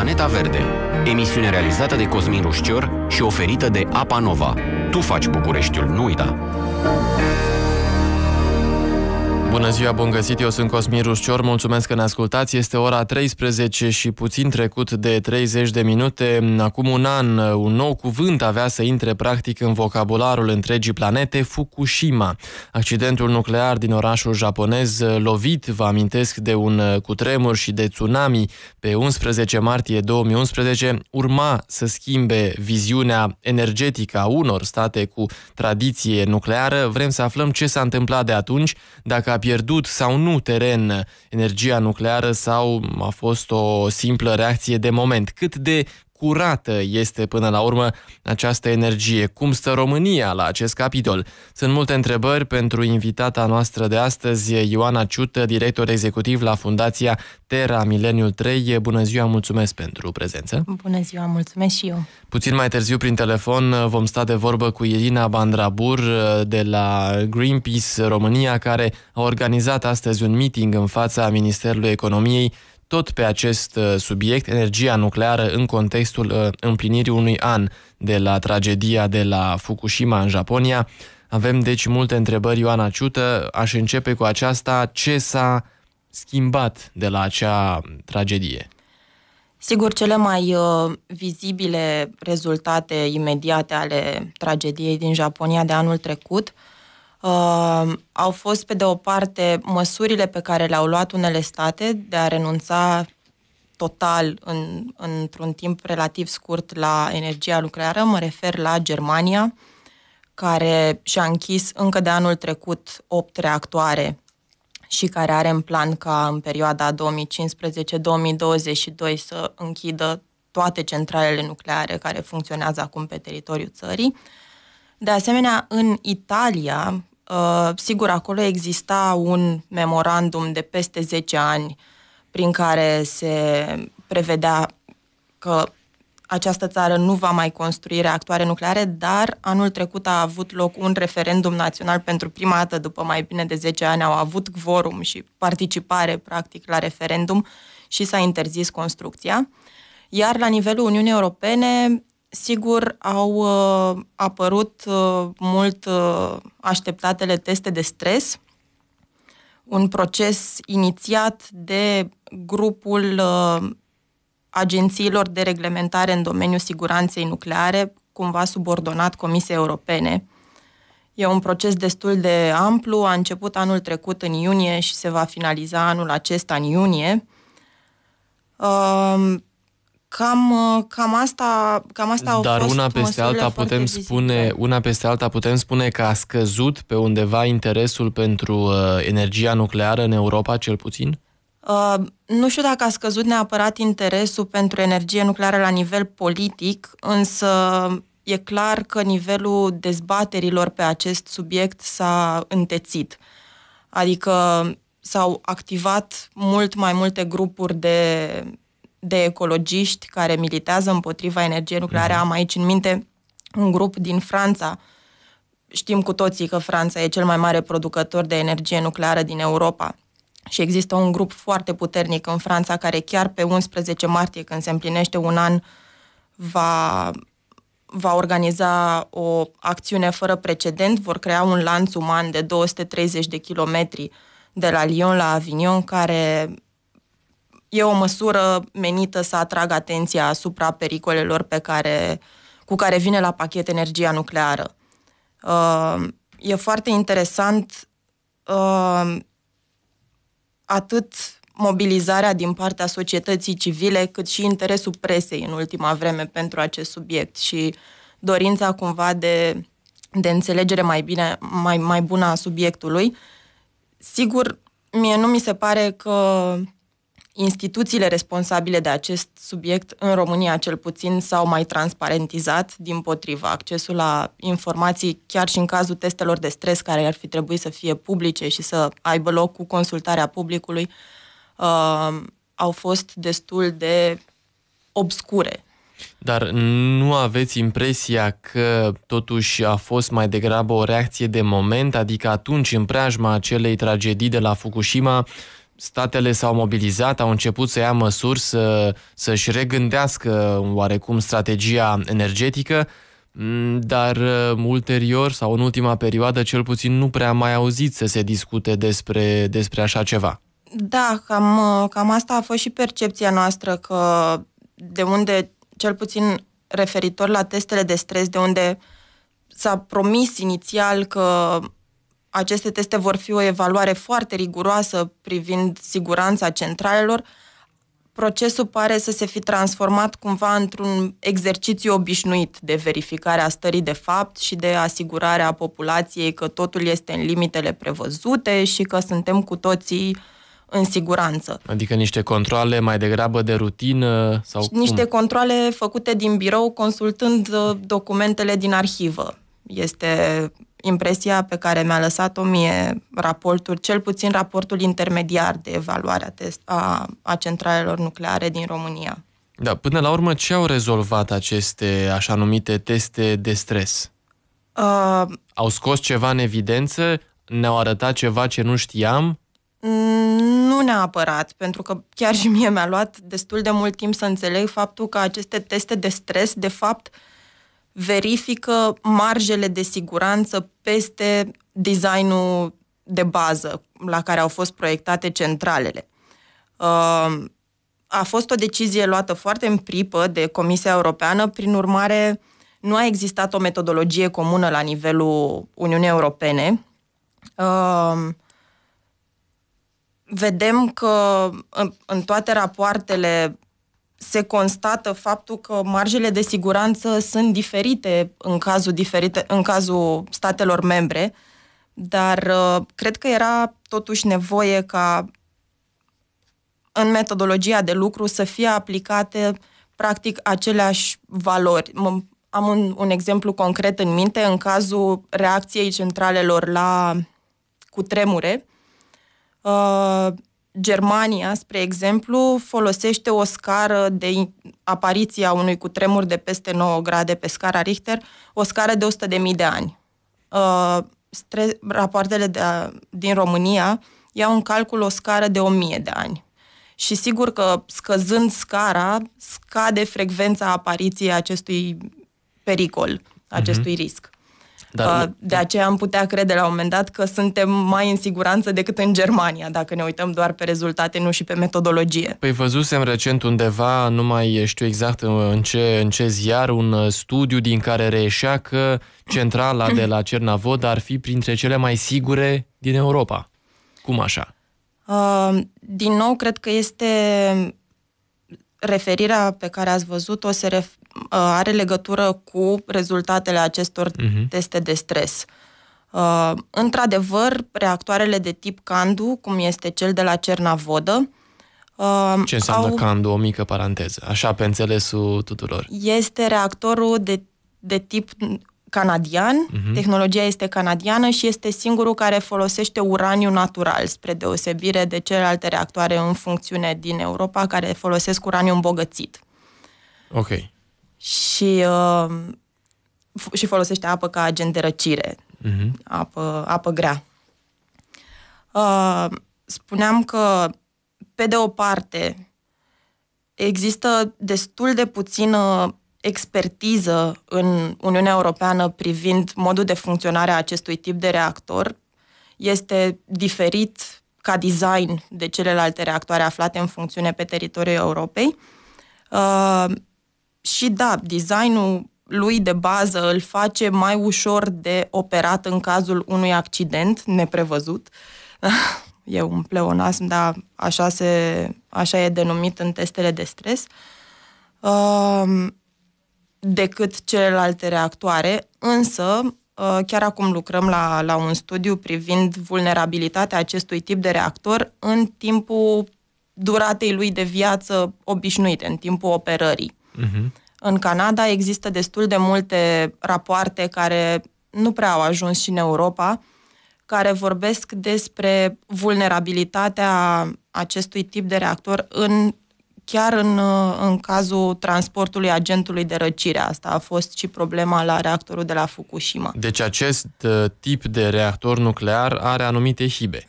Planeta Verde, emisiune realizată de Cosmin Rușcior și oferită de Apa Nova. Tu faci Bucureștiul, nu uita! Bună ziua, bun găsit, eu sunt Cosmin Rușcior, mulțumesc că ne ascultați. Este ora 13 și puțin trecut de 30 de minute. Acum un an, un nou cuvânt avea să intre practic în vocabularul întregii planete, Fukushima. Accidentul nuclear din orașul japonez lovit, vă amintesc, de un cutremur și de tsunami pe 11 martie 2011, urma să schimbe viziunea energetică a unor state cu tradiție nucleară. Vrem să aflăm ce s-a întâmplat de atunci, dacă a pierdut sau nu teren energia nucleară sau a fost o simplă reacție de moment? Cât de curată este până la urmă această energie? Cum stă România la acest capitol? Sunt multe întrebări pentru invitata noastră de astăzi, Ioana Ciută, director executiv la Fundația Terra Mileniul 3. Bună ziua, mulțumesc pentru prezență. Bună ziua, mulțumesc și eu. Puțin mai târziu prin telefon vom sta de vorbă cu Irina Bandrabur de la Greenpeace România, care a organizat astăzi un meeting în fața Ministerului Economiei tot pe acest uh, subiect, energia nucleară în contextul uh, împlinirii unui an de la tragedia de la Fukushima în Japonia. Avem deci multe întrebări, Ioana Ciută. Aș începe cu aceasta. Ce s-a schimbat de la acea tragedie? Sigur, cele mai uh, vizibile rezultate imediate ale tragediei din Japonia de anul trecut uh, Uh, au fost, pe de o parte, măsurile pe care le-au luat unele state de a renunța total în, într-un timp relativ scurt la energia nucleară. Mă refer la Germania, care și-a închis încă de anul trecut 8 reactoare și care are în plan ca în perioada 2015-2022 să închidă toate centralele nucleare care funcționează acum pe teritoriul țării. De asemenea, în Italia, Uh, sigur, acolo exista un memorandum de peste 10 ani prin care se prevedea că această țară nu va mai construi reactoare nucleare, dar anul trecut a avut loc un referendum național pentru prima dată după mai bine de 10 ani, au avut quorum și participare practic la referendum și s-a interzis construcția. Iar la nivelul Uniunii Europene, Sigur, au uh, apărut uh, mult uh, așteptatele teste de stres, un proces inițiat de grupul uh, agențiilor de reglementare în domeniul siguranței nucleare, cumva subordonat Comisiei Europene. E un proces destul de amplu, a început anul trecut în iunie și se va finaliza anul acesta în iunie. Uh, Cam, uh, cam asta, cam asta au Dar fost una peste alta putem vizibile. spune, una peste alta putem spune că a scăzut pe undeva interesul pentru uh, energia nucleară în Europa cel puțin? Uh, nu știu dacă a scăzut neapărat interesul pentru energie nucleară la nivel politic, însă e clar că nivelul dezbaterilor pe acest subiect s-a întețit. Adică s-au activat mult mai multe grupuri de de ecologiști care militează împotriva energiei nucleare. Mhm. Am aici în minte un grup din Franța. Știm cu toții că Franța e cel mai mare producător de energie nucleară din Europa. Și există un grup foarte puternic în Franța care chiar pe 11 martie, când se împlinește un an, va, va organiza o acțiune fără precedent. Vor crea un lanț uman de 230 de kilometri de la Lyon la Avignon, care e o măsură menită să atragă atenția asupra pericolelor pe care, cu care vine la pachet energia nucleară. Uh, e foarte interesant uh, atât mobilizarea din partea societății civile, cât și interesul presei în ultima vreme pentru acest subiect și dorința cumva de, de înțelegere mai, bine, mai, mai bună a subiectului. Sigur, mie nu mi se pare că instituțiile responsabile de acest subiect, în România cel puțin, s-au mai transparentizat, din potriva. Accesul la informații, chiar și în cazul testelor de stres, care ar fi trebuit să fie publice și să aibă loc cu consultarea publicului, uh, au fost destul de obscure. Dar nu aveți impresia că totuși a fost mai degrabă o reacție de moment, adică atunci, în preajma acelei tragedii de la Fukushima, statele s-au mobilizat, au început să ia măsuri, să, să-și regândească oarecum strategia energetică, mm, dar uh, ulterior sau în ultima perioadă cel puțin nu prea mai auzit să se discute despre, despre așa ceva. Da, cam, uh, cam asta a fost și percepția noastră că de unde, cel puțin referitor la testele de stres, de unde s-a promis inițial că aceste teste vor fi o evaluare foarte riguroasă privind siguranța centralelor, procesul pare să se fi transformat cumva într-un exercițiu obișnuit de verificare a stării de fapt și de asigurare a populației că totul este în limitele prevăzute și că suntem cu toții în siguranță. Adică niște controle mai degrabă de rutină sau Niște cum? controle făcute din birou consultând uh, documentele din arhivă. Este impresia pe care mi-a lăsat-o mie raportul, cel puțin raportul intermediar de evaluare a, test, a, a centralelor nucleare din România. Da, până la urmă, ce au rezolvat aceste așa numite teste de stres? Uh, au scos ceva în evidență? Ne-au arătat ceva ce nu știam? Mm, nu neapărat, pentru că chiar și mie mi-a luat destul de mult timp să înțeleg faptul că aceste teste de stres, de fapt, uh, verifică marjele de siguranță peste designul de bază la care au fost proiectate centralele. Uh, a fost o decizie luată foarte în pripă de Comisia Europeană, prin urmare nu a existat o metodologie comună la nivelul Uniunii Europene. Uh, vedem că în toate rapoartele se constată faptul că marjele de siguranță sunt diferite în cazul, diferite, în cazul statelor membre, dar uh, cred că era totuși nevoie ca în metodologia de lucru să fie aplicate practic aceleași valori. Am un, un exemplu concret în minte în cazul reacției centralelor la cutremure. Uh, Germania, spre exemplu, folosește o scară de apariție a unui cutremur de peste 9 grade pe scara Richter, o scară de 100.000 de ani. Uh, stre- rapoartele de, din România iau în calcul o scară de 1000 de ani. Și sigur că scăzând scara, scade frecvența apariției acestui pericol, mhm. acestui uh-huh. risc. Dar, uh, de aceea am putea crede la un moment dat că suntem mai în siguranță decât în Germania, dacă ne uităm doar pe rezultate, nu și pe metodologie. Păi văzusem recent undeva, nu mai știu exact în ce, în ce ziar, un uh, studiu din care reieșea că centrala de la Cernavod ar fi printre cele mai sigure din Europa. Cum așa? Uh, din nou, cred că este referirea pe care ați văzut-o se ref- Uh, are legătură cu rezultatele acestor uh-huh. teste de stres. Uh, într-adevăr, reactoarele de tip CANDU, cum este cel de la Cernavodă, uh, ce înseamnă au... CANDU? O mică paranteză, așa pe înțelesul tuturor. Este reactorul de, de tip canadian, uh-huh. tehnologia este canadiană și este singurul care folosește uraniu natural, spre deosebire de celelalte reactoare în funcțiune din Europa care folosesc uraniu îmbogățit. Ok și, uh, f- și folosește apă ca agent de răcire, uh-huh. apă, apă grea. Uh, spuneam că, pe de o parte, există destul de puțină expertiză în Uniunea Europeană privind modul de funcționare a acestui tip de reactor. Este diferit ca design de celelalte reactoare aflate în funcțiune pe teritoriul Europei. Uh, și da, designul lui de bază îl face mai ușor de operat în cazul unui accident neprevăzut. e un pleonasm, dar așa, se, așa e denumit în testele de stres, um, decât celelalte reactoare, însă uh, chiar acum lucrăm la, la un studiu privind vulnerabilitatea acestui tip de reactor în timpul duratei lui de viață obișnuite, în timpul operării. Uh-huh. În Canada există destul de multe rapoarte care nu prea au ajuns și în Europa, care vorbesc despre vulnerabilitatea acestui tip de reactor în chiar în, în cazul transportului agentului de răcire. Asta a fost și problema la reactorul de la Fukushima. Deci acest uh, tip de reactor nuclear are anumite hibe.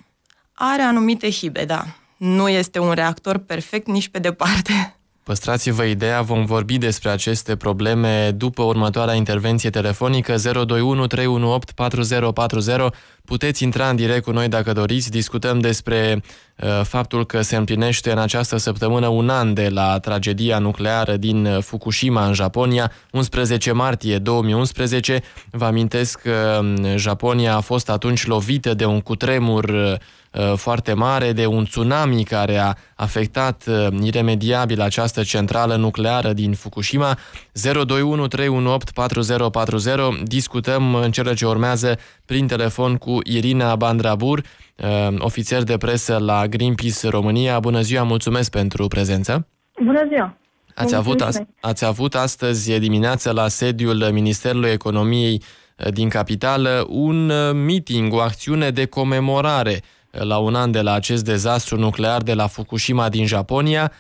Are anumite hibe, da. Nu este un reactor perfect nici pe departe. Păstrați-vă ideea, vom vorbi despre aceste probleme după următoarea intervenție telefonică 021 318 4040 Puteți intra în direct cu noi dacă doriți. Discutăm despre uh, faptul că se împlinește în această săptămână un an de la tragedia nucleară din uh, Fukushima în Japonia, 11 martie 2011. Vă amintesc că um, Japonia a fost atunci lovită de un cutremur uh, uh foarte mare, de un tsunami care a afectat uh, iremediabil această centrală nucleară din Fukushima. 021 318 4040. Discutăm în cele ce urmează prin telefon cu cu Irina Bandrabur, um, ofițer de presă la Greenpeace România. Bună ziua, mulțumesc pentru prezență. Bună ziua! Ați avut, ați avut astăzi dimineață la sediul Ministerului Economiei uh, din capitală un uh, meeting, o acțiune de comemorare uh, la un an de la acest dezastru nuclear de la Fukushima din Japonia.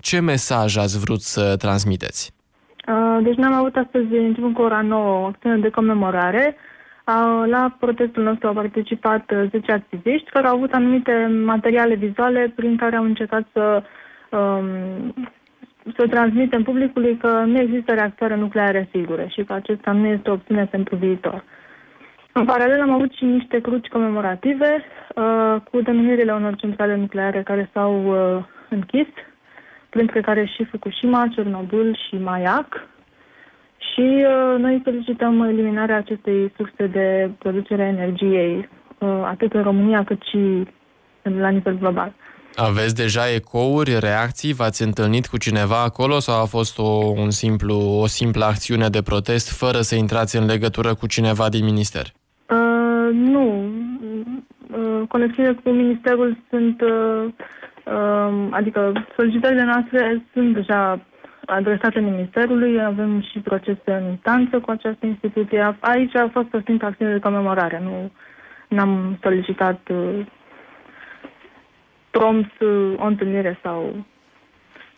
Ce mesaj ați vrut să transmiteți? Deci ne-am avut astăzi începând cu ora 9 o acțiune de comemorare la protestul nostru au participat 10 uh, activiști care au avut anumite materiale vizuale prin care au încercat să, um, să transmitem publicului că nu există reactoare nucleare sigure și că acesta nu este o opțiune pentru viitor. În paralel am avut și niște cruci comemorative uh, cu denumirile unor centrale nucleare care s-au uh, închis, printre care și Fukushima, Cernobâl și Mayak. Și uh, noi solicităm eliminarea acestei surse de producere a energiei, uh, atât în România cât și la nivel global. Aveți deja ecouri, reacții? V-ați întâlnit cu cineva acolo sau a fost o, un simplu, o simplă acțiune de protest fără să intrați în legătură cu cineva din minister? Uh, nu. Uh, conexiunile cu ministerul sunt, uh, uh, adică solicitările noastre sunt deja adresate Ministerului, avem și procese în instanță cu această instituție. Aici a fost o simplă acțiune de comemorare, nu am solicitat uh, prompt uh, o întâlnire sau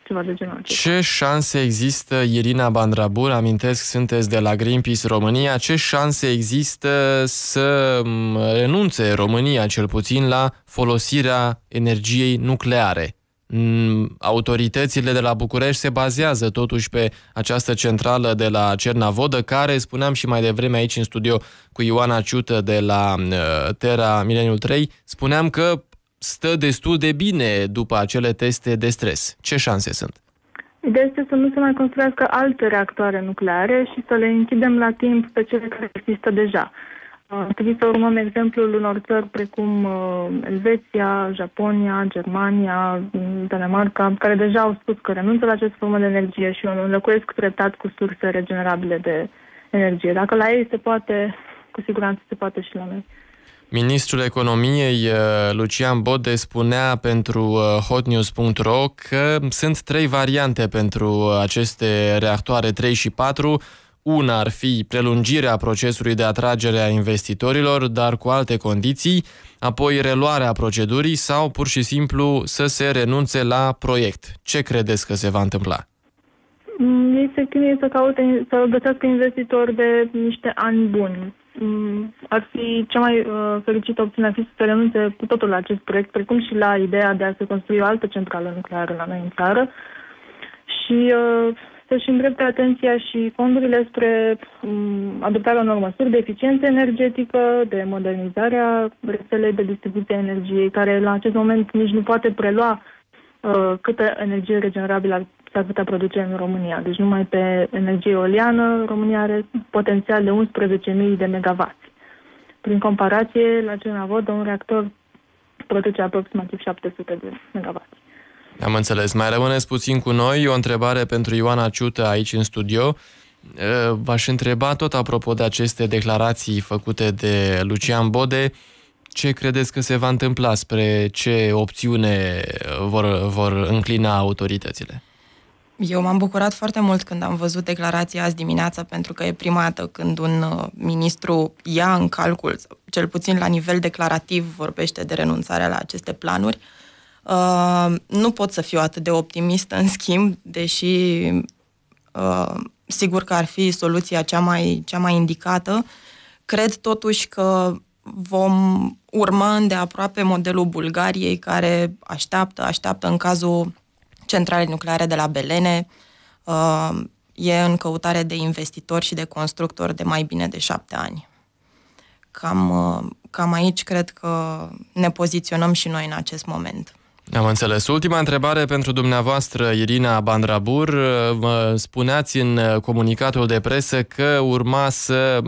ceva de genul acesta. Ce șanse există, Irina Bandrabur, amintesc, sunteți de la Greenpeace România, ce șanse există să mm, renunțe România, cel puțin, la folosirea energiei nucleare? Mm, autoritățile de la București se bazează totuși pe această centrală de la Cernavodă, care, spuneam și mai devreme aici în studio cu Ioana Ciută de la uh, Terra Mileniul 3, spuneam că stă destul de bine după acele teste de stres. Ce șanse sunt? Ideea este să nu se mai construiască alte reactoare nucleare și să le închidem la timp pe cele care există deja. Ar trebui să urmăm exemplul unor țări precum uh, Elveția, Japonia, Germania, Danemarca, care deja au spus că renunță la această formă de energie și o înlocuiesc treptat cu surse regenerabile de energie. Dacă la ei se poate, cu siguranță se poate și la noi. Ministrul Economiei uh, Lucian Bode spunea pentru uh, hotnews.ro că sunt trei variante pentru aceste reactoare 3 și 4. Una ar fi prelungirea procesului de atragere a investitorilor, dar cu alte condiții, apoi reluarea procedurii sau pur și simplu să se renunțe la proiect. Ce credeți că se va întâmpla? Mm, Ei se chinuie să caute, să găsească investitori de niște ani buni. Mm, ar fi cea mai uh, fericită opțiune ar fi să se renunțe cu totul la acest proiect, precum și la ideea de a se construi o altă centrală nucleară la noi în țară și uh, să-și îndrepte atenția și fondurile spre mm, adoptarea unor măsuri de eficiență energetică, de modernizarea rețelei de distribuție a energiei, care la acest moment nici nu poate prelua uh, câtă energie regenerabilă s-ar putea produce în România. Deci numai pe energie eoliană, România are potențial de 11.000 de megavați. Prin comparație, la Cernavodă, un reactor produce aproximativ 700 de megavați. Am înțeles. Mai rămâneți puțin cu noi. O întrebare pentru Ioana Ciută aici în studio. V-aș întreba tot apropo de aceste declarații făcute de Lucian Bode. Ce credeți că se va întâmpla? Spre ce opțiune vor, vor înclina autoritățile? Eu m-am bucurat foarte mult când am văzut declarația azi dimineață, pentru că e prima dată când un uh, ministru ia în calcul, cel puțin la nivel declarativ, vorbește de renunțarea la aceste planuri. Uh, Uh, nu pot să fiu atât de optimistă, în schimb, deși uh, sigur că ar fi soluția cea mai, cea mai indicată, cred totuși că vom urma îndeaproape modelul Bulgariei care așteaptă, așteaptă în cazul centralei nucleare de la Belene, uh, e în căutare de investitori și de constructori de mai bine de șapte ani. Cam, uh, cam aici cred că ne poziționăm și noi în acest moment. Am înțeles. Ultima întrebare pentru dumneavoastră, Irina Bandrabur. Uh, spuneați în uh, comunicatul de presă că urma să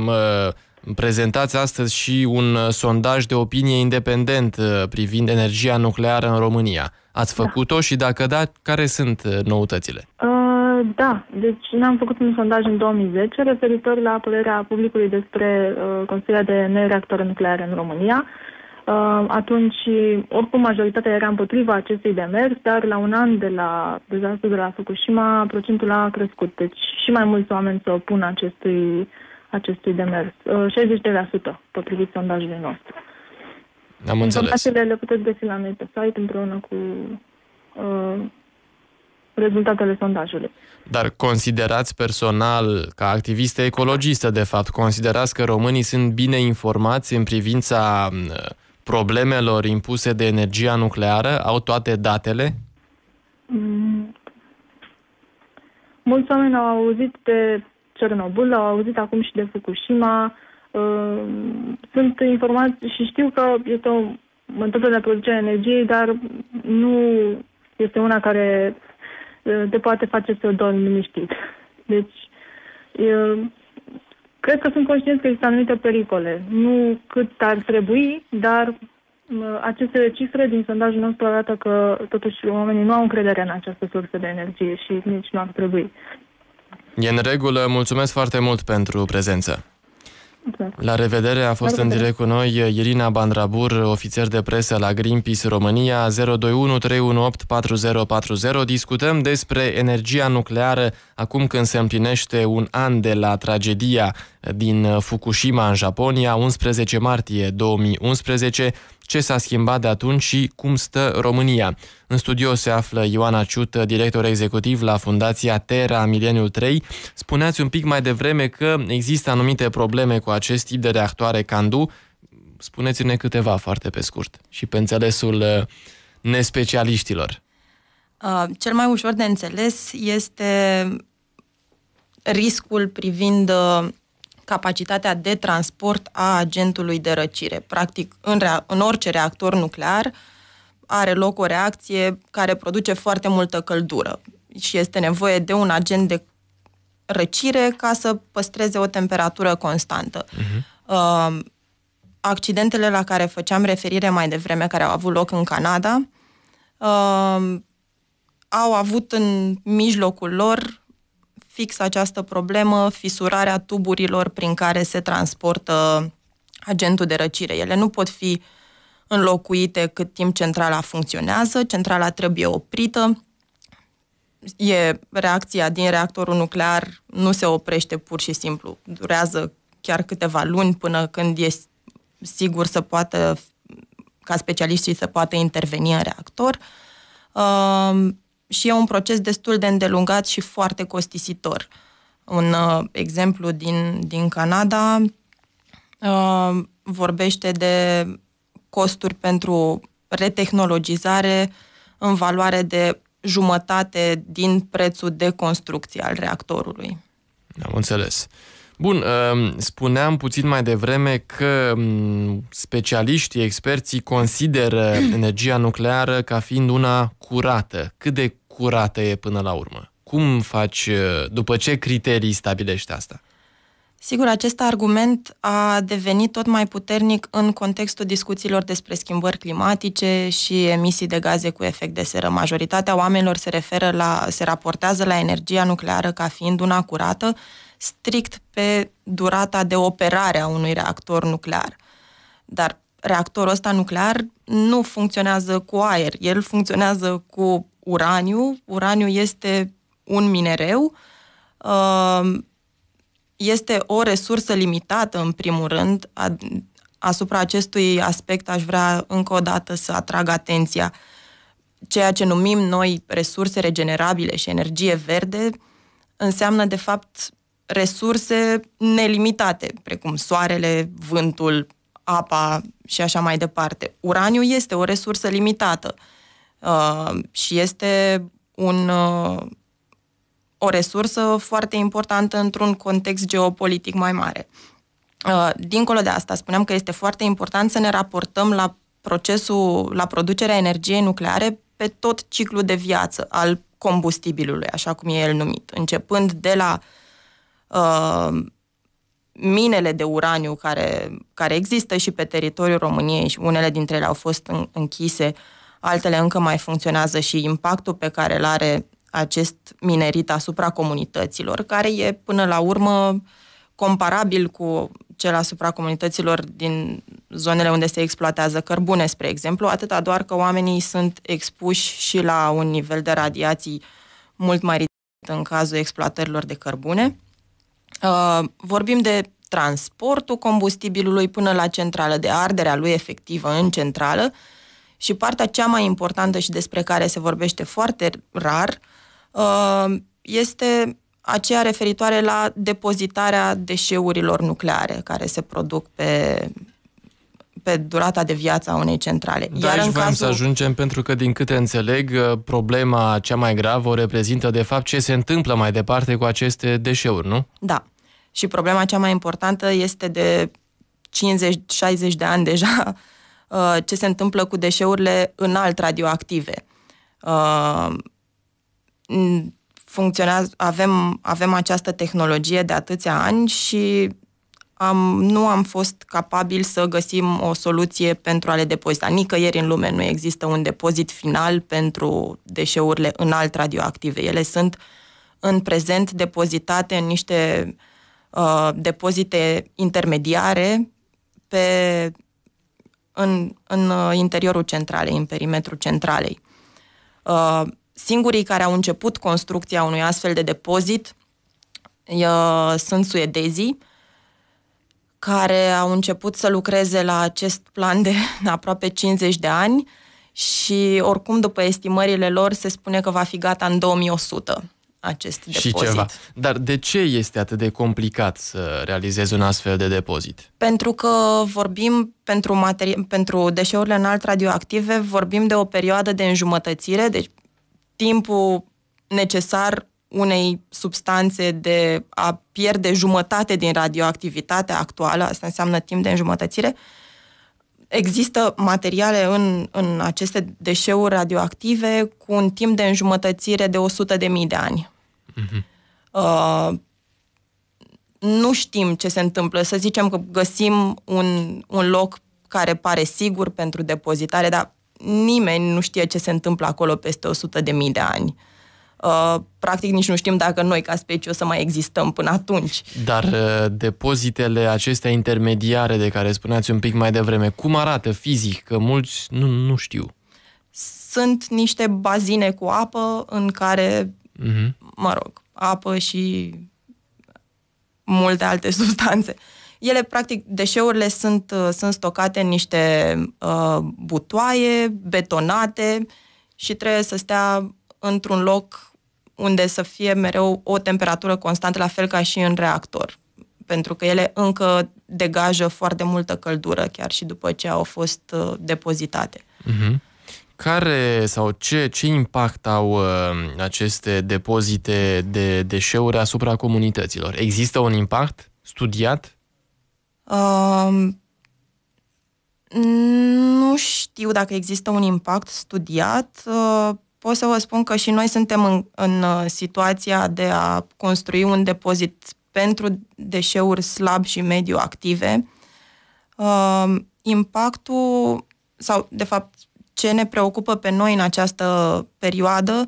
prezentați astăzi și un uh, sondaj de opinie independent privind energia nucleară în România. Ați da. făcut-o da. și dacă da, care sunt noutățile? Uh, da, deci ne-am făcut un sondaj în 2010 referitor la părerea publicului despre uh, construirea de noi reactoare nucleare în România. Uh, atunci, oricum, majoritatea era împotriva acestui demers, dar la un an de la dezastru de la Fukushima, procentul a crescut. Deci și mai mulți oameni se opun acestui, acestui demers. 60% uh, potrivit sondajului nostru. Am înțeles. Informațiile le puteți găsi la noi pe site împreună cu uh, rezultatele sondajului. Dar considerați personal, ca activistă ecologistă, de fapt, considerați că românii sunt bine informați în privința uh, problemelor impuse de energia nucleară? Au toate datele? Mm. Mulți oameni au auzit de Cernobâl, au auzit acum și de Fukushima. Uh, sunt informați și știu că este o metodă de a energiei, dar nu este una care uh, te poate face să o dormi liniștit. Deci, Cred că sunt conștienți că există anumite pericole. Nu cât ar trebui, dar aceste cifre din sondajul nostru arată că totuși oamenii nu au încredere în această sursă de energie și nici nu ar trebui. E în regulă. Mulțumesc foarte mult pentru prezență. Mulțumesc. Exact. La revedere, a fost revedere. în direct cu noi Irina Bandrabur, ofițer de presă la Greenpeace România, 021 Discutăm despre energia nucleară acum când se împlinește un an de la tragedia din Fukushima în Japonia, 11 martie 2011 ce s-a schimbat de atunci și cum stă România. În studio se află Ioana Ciută, director executiv la Fundația Terra Mileniul 3. Spuneați un pic mai devreme că există anumite probleme cu acest tip de reactoare Candu. Spuneți-ne câteva foarte pe scurt și pe înțelesul uh, nespecialiștilor. Uh, cel mai ușor de înțeles este riscul privind uh, capacitatea de transport a agentului de răcire. Practic, în, rea- în orice reactor nuclear are loc o reacție care produce foarte multă căldură și este nevoie de un agent de răcire ca să păstreze o temperatură constantă. Uh-huh. Uh, accidentele la care făceam referire mai devreme, care au avut loc în Canada, uh, au avut în mijlocul lor fix această problemă, fisurarea tuburilor prin care se transportă agentul de răcire. Ele nu pot fi înlocuite cât timp centrala funcționează, centrala trebuie oprită, e reacția din reactorul nuclear nu se oprește pur și simplu. Durează chiar câteva luni până când e sigur să poată, ca specialiștii să poată interveni în reactor. Uh, și e un proces destul de îndelungat și foarte costisitor. Un uh, exemplu din, din Canada uh, vorbește de costuri pentru retehnologizare în valoare de jumătate din prețul de construcție al reactorului. Am înțeles. Uh, Bun, um, spuneam puțin mai devreme că um, specialiștii, experții consideră energia nucleară ca fiind una curată. Cât de curată e până la urmă? Cum faci, uh, după ce criterii stabilești asta? Sigur, acest argument a devenit tot mai puternic în contextul discuțiilor despre schimbări climatice și emisii de gaze cu efect de seră. Majoritatea oamenilor se referă la, se raportează la energia nucleară ca fiind una curată, strict pe durata de operare a unui reactor nuclear. Dar reactorul ăsta nuclear nu funcționează cu aer, el funcționează cu uraniu. Uraniu este un minereu, uh, este o resursă limitată, în primul rând. Asupra acestui aspect aș vrea încă o dată să atrag atenția. Ceea ce numim noi resurse regenerabile și energie verde înseamnă, de fapt, resurse nelimitate, precum soarele, vântul, apa și așa mai departe. Uraniu este o resursă limitată uh, și este un, uh, o resursă foarte importantă într-un context geopolitic mai mare. Uh, dincolo de asta, spuneam că este foarte important să ne raportăm la procesul, la producerea energiei nucleare pe tot ciclul de viață al combustibilului, așa cum e el numit, începând de la uh, Uh, minele de uraniu care, care există și pe teritoriul României și unele dintre ele au fost în, închise, altele încă mai funcționează și impactul pe care îl are acest minerit asupra comunităților, care e până la urmă comparabil cu cel asupra comunităților din zonele unde se exploatează cărbune, spre exemplu, atâta doar că oamenii sunt expuși și la un nivel de radiații mult mai ridicat în cazul exploatărilor de cărbune Uh, vorbim de transportul combustibilului până la centrală, de arderea lui efectivă în centrală și partea cea mai importantă și despre care se vorbește foarte rar uh, este aceea referitoare la depozitarea deșeurilor nucleare care se produc pe pe durata de viață a unei centrale. Dar Iar aici cazul... să ajungem pentru că, din câte înțeleg, uh, problema cea mai gravă o reprezintă, de fapt, ce se întâmplă mai departe cu aceste deșeuri, nu? Da. Și problema cea mai importantă este de 50-60 de ani deja uh, ce se întâmplă cu deșeurile înalt radioactive. Uh, funcționează, avem, avem această tehnologie de atâția ani și am, nu am fost capabil să găsim o soluție pentru a le depozita. Nicăieri în lume nu există un depozit final pentru deșeurile înalt radioactive. Ele sunt în prezent depozitate în niște uh, depozite intermediare pe, în, în uh, interiorul centralei, în perimetrul centralei. Uh, singurii care au început construcția unui astfel de depozit uh, sunt suedezii, care au început să lucreze la acest plan de aproape 50 de ani și oricum după estimările lor se spune că va fi gata în 2100 acest depozit. Și ceva. Dar de ce este atât de complicat să realizezi un astfel de depozit? Pentru că vorbim pentru, materi- pentru deșeurile înalt radioactive, vorbim de o perioadă de înjumătățire, deci timpul necesar unei substanțe de a pierde jumătate din radioactivitatea actuală, asta înseamnă timp de înjumătățire, există materiale în, în aceste deșeuri radioactive cu un timp de înjumătățire de 100 de mii de ani. Mm-hmm. Uh, nu știm ce se întâmplă. Să zicem că găsim un, un loc care pare sigur pentru depozitare, dar nimeni nu știe ce se întâmplă acolo peste 100 de mii de ani. Uh, Uh, practic nici nu știm dacă noi ca specie o să mai existăm până atunci. Dar uh, depozitele acestea intermediare de care spuneați un pic mai devreme, cum arată fizic? Că mulți nu, nu știu. Sunt niște bazine cu apă în care, uh-huh. mă rog, apă și multe alte substanțe. Ele, practic, deșeurile sunt, uh, sunt stocate în niște uh, butoaie betonate și trebuie să stea într-un loc unde să fie mereu o temperatură constantă, la fel ca și în reactor, pentru că ele încă degajă foarte multă căldură, chiar și după ce au fost uh, depozitate. Mm-hmm. Care sau ce, ce impact au uh, aceste depozite de deșeuri asupra comunităților? Există un impact studiat? Uh, nu știu dacă există un impact studiat. Uh, pot să vă spun că și noi suntem în, în uh, situația de a construi un depozit pentru deșeuri slab și mediu active. Uh, impactul, sau de fapt ce ne preocupă pe noi în această perioadă,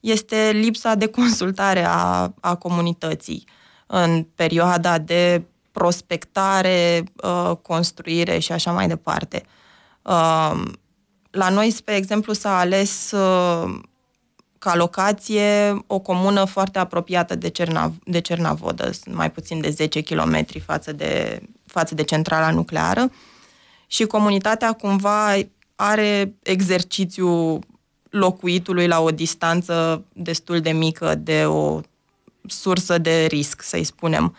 este lipsa de consultare a, a comunității în perioada de prospectare, uh, construire și așa mai departe. Uh, la noi, spre exemplu, s-a ales uh, ca locație o comună foarte apropiată de, Cerna, de Cernavodă, mai puțin de 10 km față de, față de centrala nucleară și comunitatea cumva are exercițiu locuitului la o distanță destul de mică de o sursă de risc, să-i spunem.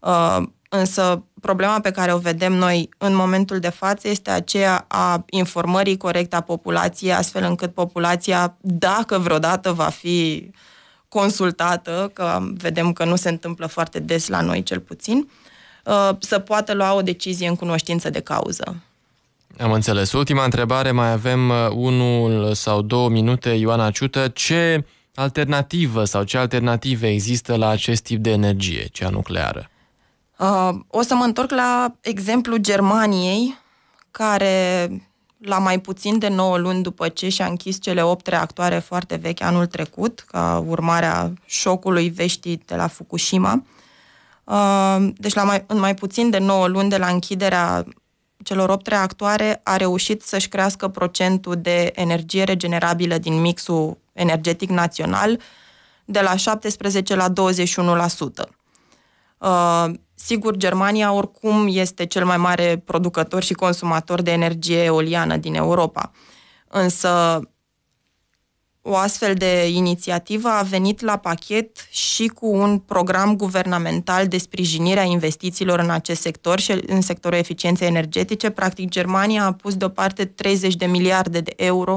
Uh, Însă problema pe care o vedem noi în momentul de față este aceea a informării corecte a populației, astfel încât populația, dacă vreodată va fi consultată, că vedem că nu se întâmplă foarte des la noi cel puțin, uh, să poată lua o decizie în cunoștință de cauză. Am înțeles. Ultima întrebare, mai avem uh, unul sau două minute, Ioana Ciută. Ce alternativă sau ce alternative există la acest tip de energie, cea nucleară? Uh, o să mă întorc la exemplu Germaniei, care la mai puțin de 9 luni după ce și-a închis cele 8 reactoare foarte vechi anul trecut, ca urmare a șocului veștii de la Fukushima. Uh, deci la mai, în mai puțin de 9 luni de la închiderea celor 8 reactoare a reușit să-și crească procentul de energie regenerabilă din mixul energetic național de la 17 la 21%. Sigur, Germania oricum este cel mai mare producător și consumator de energie eoliană din Europa. Însă o astfel de inițiativă a venit la pachet și cu un program guvernamental de sprijinire a investițiilor în acest sector și în sectorul eficienței energetice. Practic, Germania a pus deoparte 30 de miliarde de euro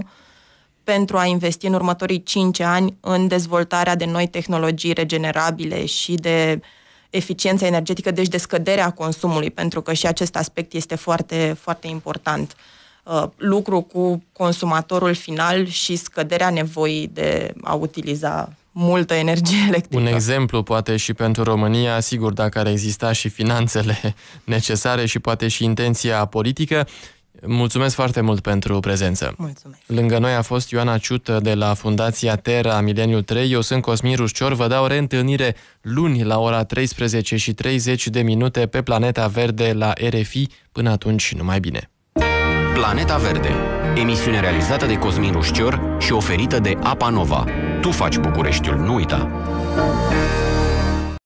pentru a investi în următorii 5 ani în dezvoltarea de noi tehnologii regenerabile și de uh, eficiența energetică, deci de scăderea consumului, pentru că și acest aspect este foarte, foarte important. Uh, lucru cu consumatorul final și scăderea nevoii de a utiliza multă energie electrică. Un exemplu poate și pentru România, sigur, dacă ar exista și finanțele necesare și poate și intenția politică, Mulțumesc foarte mult pentru prezență. Mulțumesc. Lângă noi a fost Ioana Ciută de la Fundația Terra Mileniul 3. Eu sunt Cosmin Rușcior. Vă dau reîntâlnire luni la ora 13 și 30 de minute pe Planeta Verde la RFI. Până atunci, numai bine! Planeta Verde. Emisiune realizată de Cosmin Rușcior și oferită de Apa Nova. Tu faci Bucureștiul, nu uita!